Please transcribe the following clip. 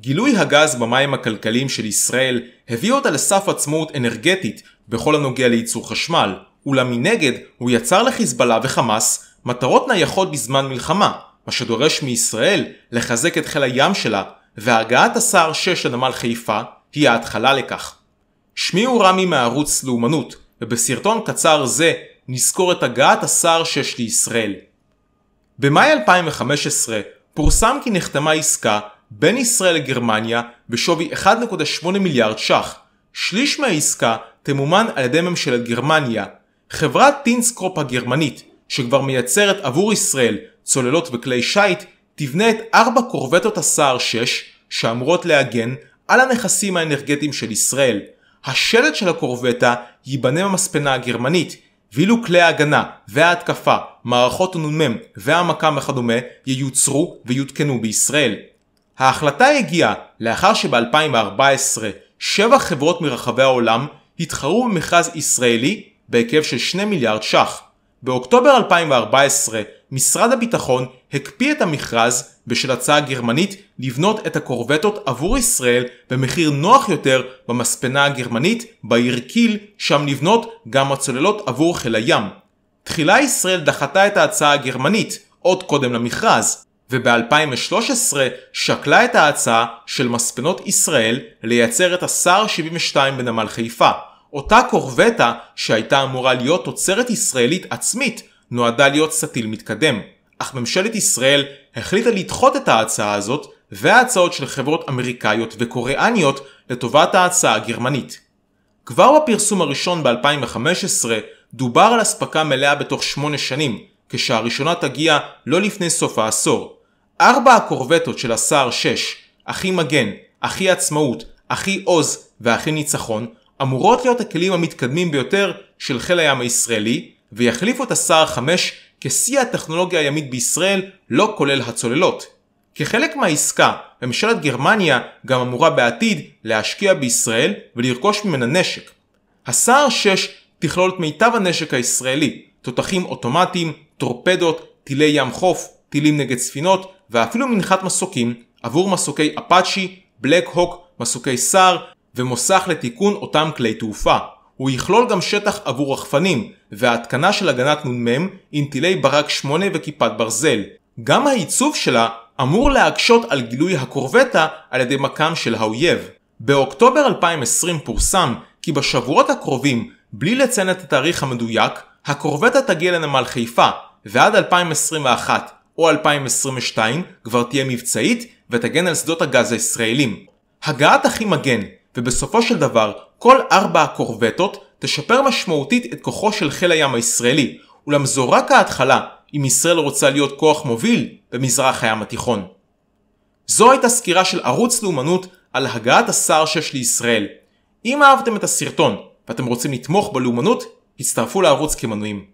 גילוי הגז במים הכלכליים של ישראל הביא אותה לסף עצמאות אנרגטית בכל הנוגע לייצור חשמל, אולם מנגד הוא יצר לחיזבאללה וחמאס מטרות נייחות בזמן מלחמה, מה שדורש מישראל לחזק את חיל הים שלה, והגעת הסער 6 לנמל חיפה היא ההתחלה לכך. שמי הוא רמי מערוץ לאומנות, ובסרטון קצר זה נזכור את הגעת הסער 6 לישראל. במאי 2015 פורסם כי נחתמה עסקה בין ישראל לגרמניה בשווי 1.8 מיליארד ש"ח. שליש מהעסקה תמומן על ידי ממשלת גרמניה. חברת טינסקרופ הגרמנית, שכבר מייצרת עבור ישראל צוללות וכלי שיט, תבנה את ארבע קורבטות הסער 6 שאמורות להגן על הנכסים האנרגטיים של ישראל. השלט של הקורבטה ייבנה במספנה הגרמנית, ואילו כלי ההגנה וההתקפה, מערכות הנ"מ והמכ"ם וכדומה ייוצרו ויותקנו בישראל. ההחלטה הגיעה לאחר שב-2014 שבע חברות מרחבי העולם התחרו במכרז ישראלי בהיקף של 2 מיליארד ש"ח. באוקטובר 2014 משרד הביטחון הקפיא את המכרז בשל הצעה גרמנית לבנות את הקורבטות עבור ישראל במחיר נוח יותר במספנה הגרמנית בעיר קיל, שם לבנות גם הצוללות עבור חיל הים. תחילה ישראל דחתה את ההצעה הגרמנית, עוד קודם למכרז, וב-2013 שקלה את ההצעה של מספנות ישראל לייצר את הסער 72 בנמל חיפה. אותה קורבטה שהייתה אמורה להיות תוצרת ישראלית עצמית נועדה להיות סטיל מתקדם. אך ממשלת ישראל החליטה לדחות את ההצעה הזאת וההצעות של חברות אמריקאיות וקוריאניות לטובת ההצעה הגרמנית. כבר בפרסום הראשון ב-2015 דובר על אספקה מלאה בתוך 8 שנים, כשהראשונה תגיע לא לפני סוף העשור. ארבע הקורבטות של הסער 6, אחי מגן, אחי עצמאות, אחי עוז ואחי ניצחון, אמורות להיות הכלים המתקדמים ביותר של חיל הים הישראלי, ויחליפו את הסער 5 כשיא הטכנולוגיה הימית בישראל, לא כולל הצוללות. כחלק מהעסקה, ממשלת גרמניה גם אמורה בעתיד להשקיע בישראל ולרכוש ממנה נשק. הסער 6 תכלול את מיטב הנשק הישראלי, תותחים אוטומטיים, טורפדות, טילי ים חוף, טילים נגד ספינות ואפילו מנחת מסוקים עבור מסוקי אפאצ'י, בלק הוק, מסוקי סער ומוסך לתיקון אותם כלי תעופה. הוא יכלול גם שטח עבור רחפנים וההתקנה של הגנת נ"מ עם טילי ברק 8 וכיפת ברזל. גם העיצוב שלה אמור להקשות על גילוי הקורבטה על ידי מכ"ם של האויב. באוקטובר 2020 פורסם כי בשבועות הקרובים, בלי לציין את התאריך המדויק, הקורבטה תגיע לנמל חיפה, ועד 2021 או 2022 כבר תהיה מבצעית ותגן על שדות הגז הישראלים. הגעת הכי מגן, ובסופו של דבר כל ארבע הקורבטות תשפר משמעותית את כוחו של חיל הים הישראלי, אולם זו רק ההתחלה אם ישראל רוצה להיות כוח מוביל במזרח הים התיכון. זו הייתה סקירה של ערוץ לאומנות על הגעת השר 6 לישראל. אם אהבתם את הסרטון ואתם רוצים לתמוך בלאומנות, הצטרפו לערוץ כמנויים.